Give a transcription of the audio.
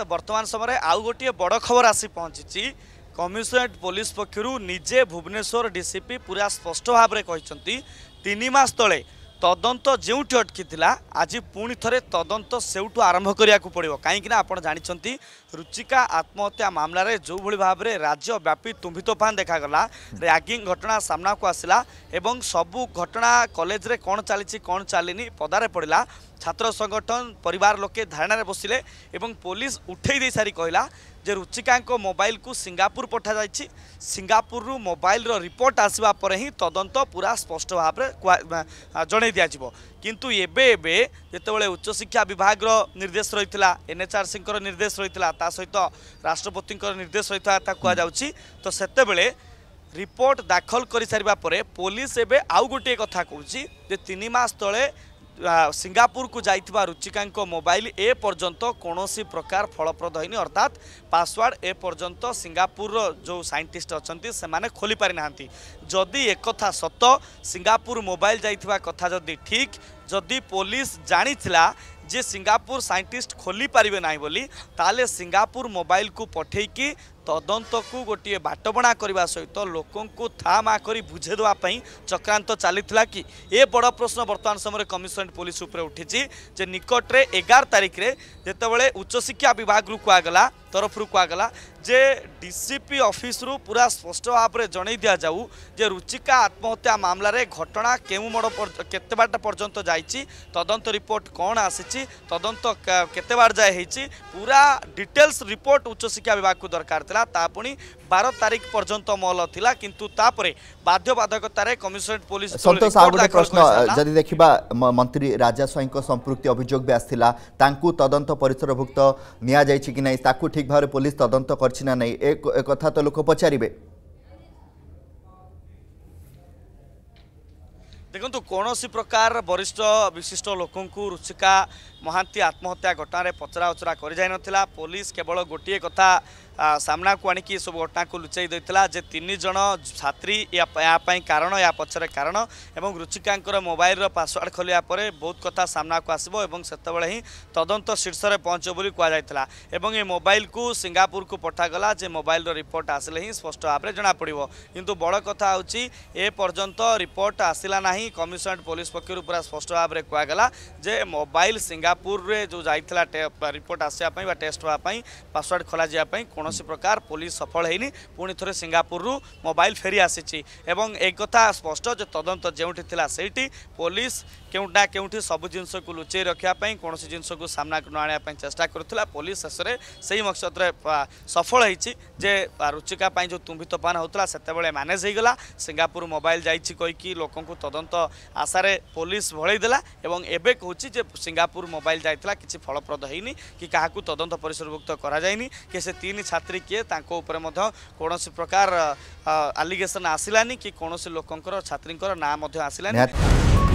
তো বর্তমান সময় আউ গোটিয়ে বড় খবর আসি পৌঁছিছি কমিশনারেট পুলিশ পক্ষর নিজে ভুবনেশ্বর ডিসিপি পুরা স্পষ্ট ভাবে কিন্তু তিন মাস তলে তদন্ত যেটি অটকি আজ পুঁ থে তদন্ত সেউঠু আরম্ভ করা পড়ব কিনা আপনার জাঁচান রুচিকা আত্মহত্যা মামলার যেভাবে ভাবে রাজ্যব্যাপী তুম্বি তোফান দেখাগলা র্যাগিং ঘটনা সামনাকু আসলা এবং সবু ঘটনা কলেজে কণ চালছে কণ চালিনি পদারে পড়া ছাত্র সংগঠন পরিবার লোকে ধারণার বসিলে এবং পুলিশ উঠাই দিয়ে সারি কহিলা যে ରୁଚିକାଙ୍କ ମୋବାଇଲକୁ ସିଙ୍ଗାପୁର ପଠାଯାଇଛି ସିଙ୍ଗାପୁରରୁ ମୋବାଇଲର ରିପୋର୍ଟ ଆସିବା ପରେ ହିଁ ତଦନ୍ତ ପୁରା ସ୍ପଷ୍ଟ ଭାବରେ ଜଣାଇ ଦିଆଯିବ କିନ୍ତୁ ଏବେ ଏବେ ଯେତେବେଳେ ଉଚ୍ଚଶିକ୍ଷା ବିଭାଗର ନିର୍ଦ୍ଦେଶ ରହିଥିଲା ଏନ୍ଏଚ୍ଆର୍ସିଙ୍କର ନିର୍ଦ୍ଦେଶ ରହିଥିଲା ତା ସହିତ ରାଷ୍ଟ୍ରପତିଙ୍କର ନିର୍ଦ୍ଦେଶ ରହିଥିଲା ତାହା କୁହାଯାଉଛି ତ ସେତେବେଳେ ରିପୋର୍ଟ ଦାଖଲ କରିସାରିବା ପରେ ପୋଲିସ ଏବେ ଆଉ ଗୋଟିଏ କଥା କହୁଛି ଯେ ତିନି ମାସ ତଳେ ସିଙ୍ଗାପୁରକୁ ଯାଇଥିବା ରୁଚିକାଙ୍କ ମୋବାଇଲ ଏ ପର୍ଯ୍ୟନ୍ତ କୌଣସି ପ୍ରକାର ଫଳପ୍ରଦ ହୋଇନି ଅର୍ଥାତ୍ ପାସୱାର୍ଡ଼ ଏ ପର୍ଯ୍ୟନ୍ତ ସିଙ୍ଗାପୁରର ଯେଉଁ ସାଇଣ୍ଟିଷ୍ଟ ଅଛନ୍ତି ସେମାନେ ଖୋଲିପାରିନାହାନ୍ତି ଯଦି ଏକଥା ସତ ସିଙ୍ଗାପୁର ମୋବାଇଲ ଯାଇଥିବା କଥା ଯଦି ଠିକ୍ ଯଦି ପୋଲିସ ଜାଣିଥିଲା যে সিঙ্গাপুর সাইন্টিস্ট খোলি পারিবে না বলে তাহলে সিঙ্গাপুর মোবাইল কু পঠাইকি তদন্তকু গোটিয়ে বাটবণা করা সহিত লোককে থা মা করে বুঝে দেওয়া চক্রান্ত চালি কি এ বড় প্রশ্ন বর্তমান সময় কমিশনারেট পুলিশ উপরে উঠিছি যে নিকটরে এগার তারিখে যেতবে উচ্চশিক্ষা বিভাগ কুহগলা তরফর কুহগলা যে ডিসিপি অফিসরু পুরা স্পষ্ট ভাবে জনাই দিয়া যাও যে রুচিকা আত্মহত্যা মামলার ঘটনা কেউ মোড় কেতে বাট পর্যন্ত যাইছি তদন্ত রিপোর্ট কণ আসিছি তদন্ত কেতে বার যায় হয়েছি পুরা ডিটেলস রিপোর্ট উচ্চশিক্ষা বিভাগ দরকার ହୋଇଥିଲା ତା ପୁଣି ବାର ତାରିଖ ପର୍ଯ୍ୟନ୍ତ ମହଲ ଥିଲା କିନ୍ତୁ ତାପରେ ବାଧ୍ୟବାଧକତାରେ କମିଶନରେଟ୍ ପୋଲିସ ସନ୍ତୋଷ ଆଉ ଗୋଟେ ପ୍ରଶ୍ନ ଯଦି ଦେଖିବା ମନ୍ତ୍ରୀ ରାଜା ସ୍ୱାଇଁଙ୍କ ସମ୍ପୃକ୍ତି ଅଭିଯୋଗ ବି ଆସିଥିଲା ତାଙ୍କୁ ତଦନ୍ତ ପରିସରଭୁକ୍ତ ନିଆଯାଇଛି କି ନାହିଁ ତାକୁ ଠିକ୍ ଭାବରେ ପୋଲିସ ତଦନ୍ତ କରିଛି ନା ନାହିଁ ଏ କଥା ତ ଲୋକ ପଚାରିବେ দেখুন কৌশি প্রকার বরিষ্ঠ বিশিষ্ট লোক রুচিকা মহান্তি আত্মহত্যা ঘটনার পচরা উচরা করে যাই নথিলা পুলিশ কেবল গোটিয়ে কথা সামনাকু আনিকি এসব ঘটনাকে লুচাই দিয়েছিল যে তিনজন ছাত্রী ইয়াপাই কারণ ইয়া পছরে কারণ এবং রুচিকাঙ্কর মোবাইলর পাসওয়ার্ড খোলিয়া পরে বহুত কথা সামনাকু আসব এবং সেতবে হি তদন্ত শীর্ষে পৌঁছব বলে কুযাই এবং এই মোবাইলকু সিঙ্গাপুরকু পঠাগলা যে মোবাইলর রিপোর্ট আসলে হি স্পষ্ট ভাবে জনাপড়ব কিন্তু বড় কথা হচ্ছে এ পর্যন্ত রিপোর্ট আসিলা না ହିଁ କମିଶନରେଟ୍ ପୋଲିସ ପକ୍ଷରୁ ପୁରା ସ୍ପଷ୍ଟ ଭାବରେ କୁହାଗଲା ଯେ ମୋବାଇଲ ସିଙ୍ଗାପୁରରେ ଯେଉଁ ଯାଇଥିଲା ରିପୋର୍ଟ ଆସିବା ପାଇଁ ବା ଟେଷ୍ଟ ହେବା ପାଇଁ ପାସୱାର୍ଡ଼ ଖୋଲାଯିବା ପାଇଁ କୌଣସି ପ୍ରକାର ପୋଲିସ ସଫଳ ହେଇନି ପୁଣି ଥରେ ସିଙ୍ଗାପୁରରୁ ମୋବାଇଲ ଫେରି ଆସିଛି ଏବଂ ଏକଥା ସ୍ପଷ୍ଟ ଯେ ତଦନ୍ତ ଯେଉଁଠି ଥିଲା ସେଇଠି ପୋଲିସ କେଉଁଠି ନା କେଉଁଠି ସବୁ ଜିନିଷକୁ ଲୁଚେଇ ରଖିବା ପାଇଁ କୌଣସି ଜିନିଷକୁ ସାମ୍ନାକୁ ନ ଆଣିବା ପାଇଁ ଚେଷ୍ଟା କରୁଥିଲା ପୋଲିସ ଶେଷରେ ସେହି ମକସଦରେ ସଫଳ ହେଇଛି ଯେ ରୁଚିକା ପାଇଁ ଯେଉଁ ତୁମ୍ବି ତୋଫାନ ହେଉଥିଲା ସେତେବେଳେ ମ୍ୟାନେଜ୍ ହେଇଗଲା ସିଙ୍ଗାପୁର ମୋବାଇଲ ଯାଇଛି କହିକି ଲୋକଙ୍କୁ ତଦନ୍ତ ବହୁତ ଆଶାରେ ପୋଲିସ ଭଳେଇଦେଲା ଏବଂ ଏବେ କହୁଛି ଯେ ସିଙ୍ଗାପୁର ମୋବାଇଲ ଯାଇଥିଲା କିଛି ଫଳପ୍ରଦ ହେଇନି କି କାହାକୁ ତଦନ୍ତ ପରିସରଭୁକ୍ତ କରାଯାଇନି କି ସେ ତିନି ଛାତ୍ରୀ କିଏ ତାଙ୍କ ଉପରେ ମଧ୍ୟ କୌଣସି ପ୍ରକାର ଆଲିଗେସନ୍ ଆସିଲାନି କି କୌଣସି ଲୋକଙ୍କର ଛାତ୍ରୀଙ୍କର ନାଁ ମଧ୍ୟ ଆସିଲାନି